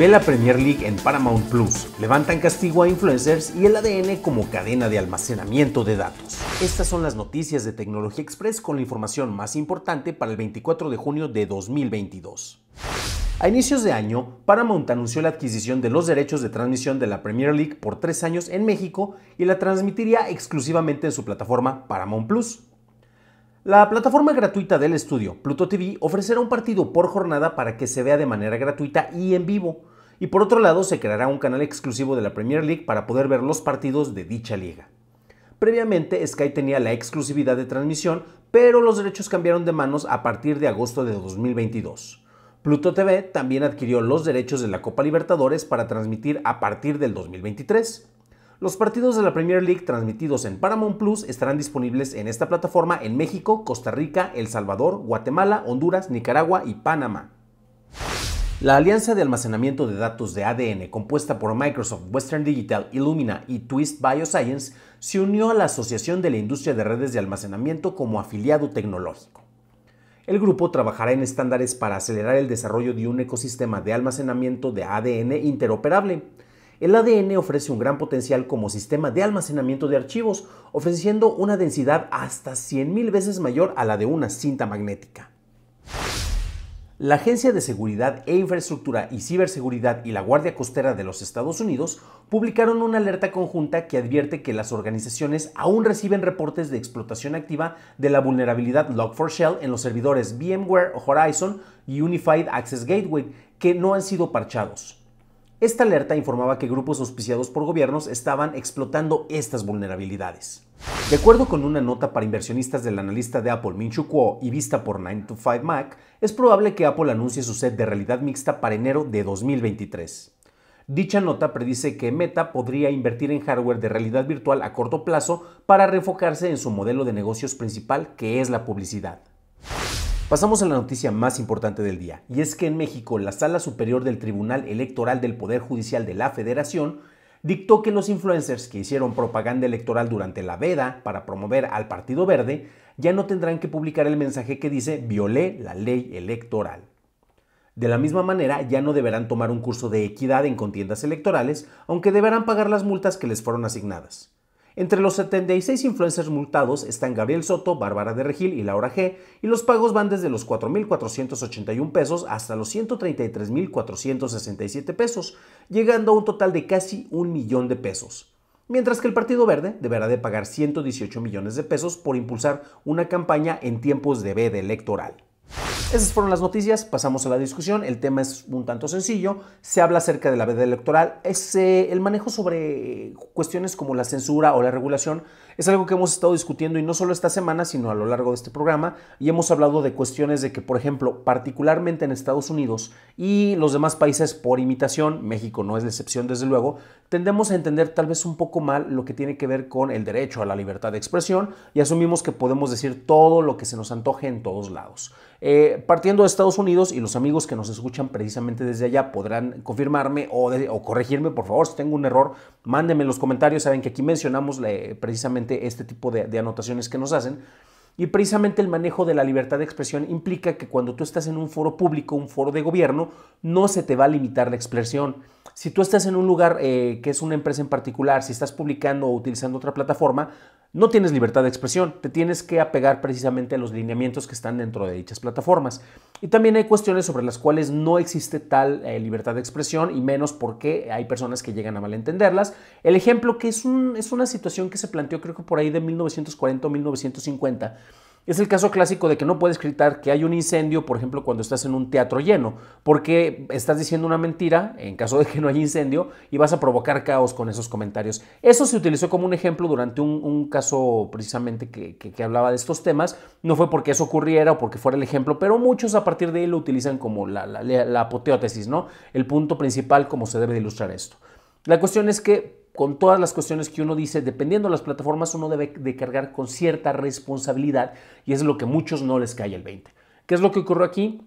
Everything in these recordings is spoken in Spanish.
Ve la Premier League en Paramount Plus. Levantan castigo a influencers y el ADN como cadena de almacenamiento de datos. Estas son las noticias de Tecnología Express con la información más importante para el 24 de junio de 2022. A inicios de año, Paramount anunció la adquisición de los derechos de transmisión de la Premier League por tres años en México y la transmitiría exclusivamente en su plataforma Paramount Plus. La plataforma gratuita del estudio, Pluto TV, ofrecerá un partido por jornada para que se vea de manera gratuita y en vivo, y por otro lado se creará un canal exclusivo de la Premier League para poder ver los partidos de dicha liga. Previamente Sky tenía la exclusividad de transmisión, pero los derechos cambiaron de manos a partir de agosto de 2022. Pluto TV también adquirió los derechos de la Copa Libertadores para transmitir a partir del 2023. Los partidos de la Premier League transmitidos en Paramount Plus estarán disponibles en esta plataforma en México, Costa Rica, El Salvador, Guatemala, Honduras, Nicaragua y Panamá. La alianza de almacenamiento de datos de ADN compuesta por Microsoft, Western Digital, Illumina y Twist Bioscience se unió a la Asociación de la Industria de Redes de Almacenamiento como afiliado tecnológico. El grupo trabajará en estándares para acelerar el desarrollo de un ecosistema de almacenamiento de ADN interoperable. El ADN ofrece un gran potencial como sistema de almacenamiento de archivos, ofreciendo una densidad hasta 100.000 veces mayor a la de una cinta magnética. La Agencia de Seguridad e Infraestructura y Ciberseguridad y la Guardia Costera de los Estados Unidos publicaron una alerta conjunta que advierte que las organizaciones aún reciben reportes de explotación activa de la vulnerabilidad Log4Shell en los servidores VMware Horizon y Unified Access Gateway, que no han sido parchados. Esta alerta informaba que grupos auspiciados por gobiernos estaban explotando estas vulnerabilidades. De acuerdo con una nota para inversionistas del analista de Apple min y vista por 9to5Mac, es probable que Apple anuncie su set de realidad mixta para enero de 2023. Dicha nota predice que Meta podría invertir en hardware de realidad virtual a corto plazo para refocarse en su modelo de negocios principal, que es la publicidad. Pasamos a la noticia más importante del día, y es que en México la Sala Superior del Tribunal Electoral del Poder Judicial de la Federación dictó que los influencers que hicieron propaganda electoral durante la veda para promover al Partido Verde ya no tendrán que publicar el mensaje que dice violé la ley electoral. De la misma manera, ya no deberán tomar un curso de equidad en contiendas electorales, aunque deberán pagar las multas que les fueron asignadas. Entre los 76 influencers multados están Gabriel Soto, Bárbara de Regil y Laura G, y los pagos van desde los 4.481 pesos hasta los 133.467 pesos, llegando a un total de casi un millón de pesos. Mientras que el Partido Verde deberá de pagar 118 millones de pesos por impulsar una campaña en tiempos de veda electoral. Esas fueron las noticias, pasamos a la discusión, el tema es un tanto sencillo, se habla acerca de la veda electoral, eh, el manejo sobre cuestiones como la censura o la regulación es algo que hemos estado discutiendo y no solo esta semana, sino a lo largo de este programa, y hemos hablado de cuestiones de que, por ejemplo, particularmente en Estados Unidos y los demás países por imitación, México no es la excepción desde luego, tendemos a entender tal vez un poco mal lo que tiene que ver con el derecho a la libertad de expresión y asumimos que podemos decir todo lo que se nos antoje en todos lados. Eh, partiendo de Estados Unidos, y los amigos que nos escuchan precisamente desde allá podrán confirmarme o, corregirme, por favor, si tengo un error, mándenme los comentarios. Saben que aquí mencionamos precisamente este tipo de, anotaciones que nos hacen. Y precisamente el manejo de la libertad de expresión implica que cuando tú estás en un foro público, un foro de gobierno, no se te va a limitar la expresión. Si tú estás en un lugar eh, que es una empresa en particular, si estás publicando o utilizando otra plataforma, no tienes libertad de expresión, te tienes que apegar precisamente a los lineamientos que están dentro de dichas plataformas. Y también hay cuestiones sobre las cuales no existe tal eh, libertad de expresión y menos porque hay personas que llegan a malentenderlas. El ejemplo que es, es una situación que se planteó creo que por ahí de 1940 o 1950 es el caso clásico de que no puedes gritar que hay un incendio, por ejemplo, cuando estás en un teatro lleno, porque estás diciendo una mentira, en caso de que no haya incendio, y vas a provocar caos con esos comentarios. Eso se utilizó como un ejemplo durante un, caso precisamente que, hablaba de estos temas. No fue porque eso ocurriera o porque fuera el ejemplo, pero muchos a partir de ahí lo utilizan como la, apoteótesis, ¿no? El punto principal como se debe de ilustrar esto. La cuestión es que con todas las cuestiones que uno dice, dependiendo de las plataformas, uno debe de cargar con cierta responsabilidad y es lo que a muchos no les cae el 20. ¿Qué es lo que ocurrió aquí?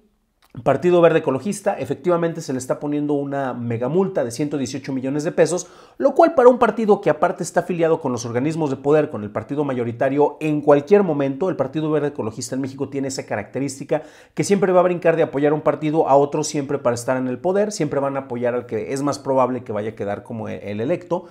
Partido Verde Ecologista efectivamente se le está poniendo una mega multa de 118 millones de pesos, lo cual para un partido que aparte está afiliado con los organismos de poder, con el partido mayoritario, en cualquier momento el Partido Verde Ecologista en México tiene esa característica que siempre va a brincar de apoyar un partido a otro siempre para estar en el poder, siempre van a apoyar al que es más probable que vaya a quedar como e-, el electo.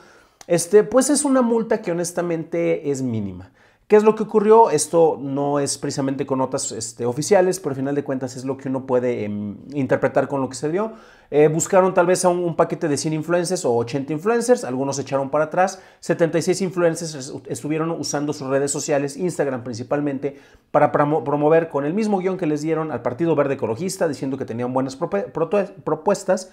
Este, pues es una multa que honestamente es mínima. ¿Qué es lo que ocurrió? Esto no es precisamente con notas este, oficiales, pero al final de cuentas es lo que uno puede em, interpretar con lo que se dio. Eh, buscaron tal vez a un, paquete de 100 influencers o 80 influencers, algunos echaron para atrás, 76 influencers estuvieron usando sus redes sociales, Instagram principalmente, para promover con el mismo guión que les dieron al Partido Verde Ecologista, diciendo que tenían buenas propuestas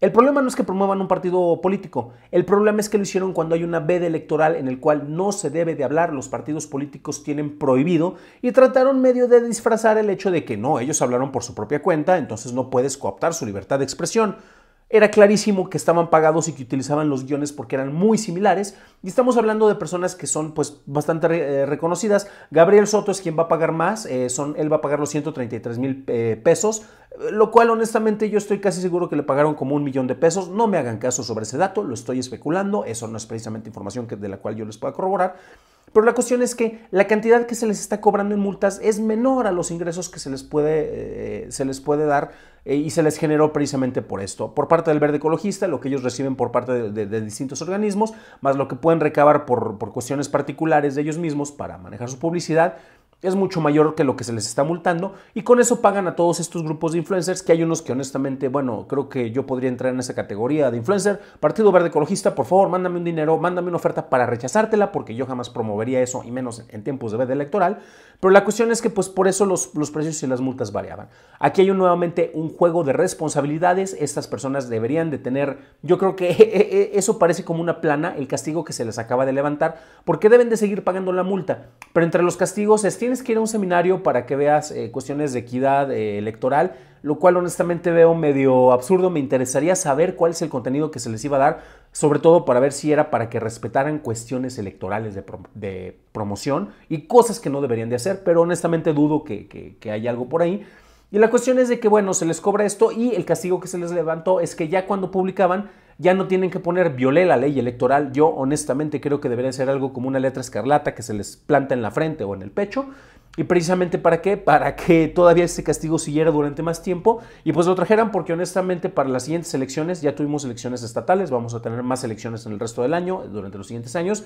el problema no es que promuevan un partido político, el problema es que lo hicieron cuando hay una veda electoral en el cual no se debe de hablar, los partidos políticos tienen prohibido y trataron medio de disfrazar el hecho de que no, ellos hablaron por su propia cuenta, entonces no puedes cooptar su libertad de expresión era clarísimo que estaban pagados y que utilizaban los guiones porque eran muy similares. Y estamos hablando de personas que son pues bastante eh, reconocidas. Gabriel Soto es quien va a pagar más, eh, son, él va a pagar los 133 mil eh, pesos, lo cual honestamente yo estoy casi seguro que le pagaron como un millón de pesos. No me hagan caso sobre ese dato, lo estoy especulando, eso no es precisamente información que, de la cual yo les pueda corroborar. Pero la cuestión es que la cantidad que se les está cobrando en multas es menor a los ingresos que se les puede, eh, se les puede dar eh, y se les generó precisamente por esto. Por parte del verde ecologista, lo que ellos reciben por parte de, distintos organismos, más lo que pueden recabar por, por cuestiones particulares de ellos mismos para manejar su publicidad es mucho mayor que lo que se les está multando y con eso pagan a todos estos grupos de influencers que hay unos que honestamente, bueno, creo que yo podría entrar en esa categoría de influencer. Partido Verde Ecologista, por favor, mándame un dinero, mándame una oferta para rechazártela porque yo jamás promovería eso y menos en tiempos de veda electoral. Pero la cuestión es que pues por eso los, precios y las multas variaban. Aquí hay nuevamente un juego de responsabilidades. Estas personas deberían de tener, yo creo que eh, eh, eh, eso parece como una plana, el castigo que se les acaba de levantar porque deben de seguir pagando la multa. Pero entre los castigos es tienes que ir a un seminario para que veas eh, cuestiones de equidad eh, electoral, lo cual honestamente veo medio absurdo. Me interesaría saber cuál es el contenido que se les iba a dar, sobre todo para ver si era para que respetaran cuestiones electorales de, promoción y cosas que no deberían de hacer, pero honestamente dudo que, que haya algo por ahí. Y la cuestión es de que, bueno, se les cobra esto y el castigo que se les levantó es que ya cuando publicaban ya no tienen que poner violé la ley electoral. Yo honestamente creo que debería ser algo como una letra escarlata que se les planta en la frente o en el pecho. ¿Y precisamente para qué? Para que todavía ese castigo siguiera durante más tiempo y pues lo trajeran porque honestamente para las siguientes elecciones ya tuvimos elecciones estatales, vamos a tener más elecciones en el resto del año, durante los siguientes años.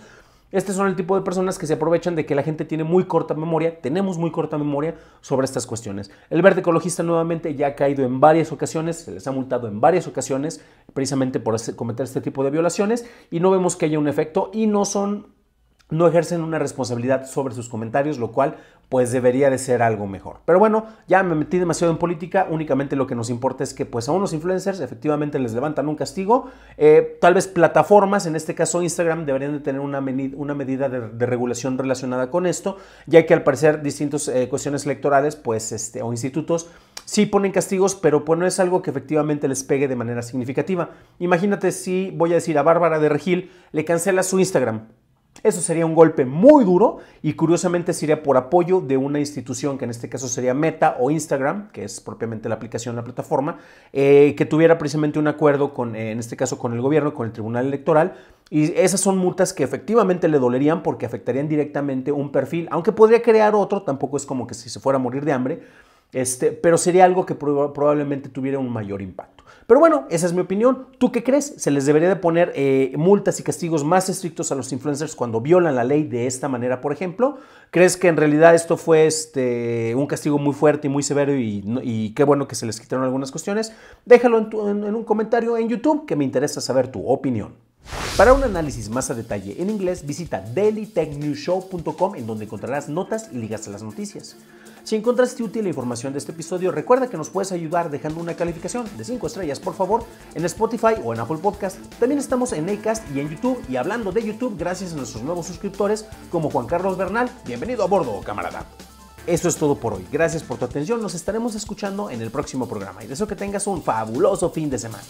Este son el tipo de personas que se aprovechan de que la gente tiene muy corta memoria, tenemos muy corta memoria sobre estas cuestiones. El verde ecologista nuevamente ya ha caído en varias ocasiones, se les ha multado en varias ocasiones precisamente por cometer este tipo de violaciones y no vemos que haya un efecto y no son no ejercen una responsabilidad sobre sus comentarios, lo cual pues debería de ser algo mejor. Pero bueno, ya me metí demasiado en política, únicamente lo que nos importa es que pues a unos influencers efectivamente les levantan un castigo, eh, tal vez plataformas, en este caso Instagram, deberían de tener una, medida, de, regulación relacionada con esto, ya que al parecer distintas eh, cuestiones electorales pues este, o institutos sí ponen castigos, pero pues no es algo que efectivamente les pegue de manera significativa. Imagínate si voy a decir a Bárbara de Regil, le cancela su Instagram eso sería un golpe muy duro y curiosamente sería por apoyo de una institución, que en este caso sería Meta o Instagram, que es propiamente la aplicación, la plataforma, eh, que tuviera precisamente un acuerdo con, eh, en este caso, con el gobierno, con el Tribunal Electoral. Y esas son multas que efectivamente le dolerían porque afectarían directamente un perfil, aunque podría crear otro, tampoco es como que si se fuera a morir de hambre, este, pero sería algo que probablemente tuviera un mayor impacto. Pero bueno, esa es mi opinión. ¿Tú qué crees? ¿Se les debería de poner eh, multas y castigos más estrictos a los influencers cuando violan la ley de esta manera, por ejemplo? ¿Crees que en realidad esto fue este, un castigo muy fuerte y muy severo y, qué bueno que se les quitaron algunas cuestiones? Déjalo en, en un comentario en YouTube que me interesa saber tu opinión. Para un análisis más a detalle en inglés, visita dailytechnewshow.com en donde encontrarás notas y ligas a las noticias. Si encontraste útil la información de este episodio, recuerda que nos puedes ayudar dejando una calificación de 5 estrellas, por favor, en Spotify o en Apple Podcast. También estamos en Acast y en YouTube. Y hablando de YouTube, gracias a nuestros nuevos suscriptores como Juan Carlos Bernal, bienvenido a bordo, camarada. Eso es todo por hoy. Gracias por tu atención. Nos estaremos escuchando en el próximo programa y deseo que tengas un fabuloso fin de semana.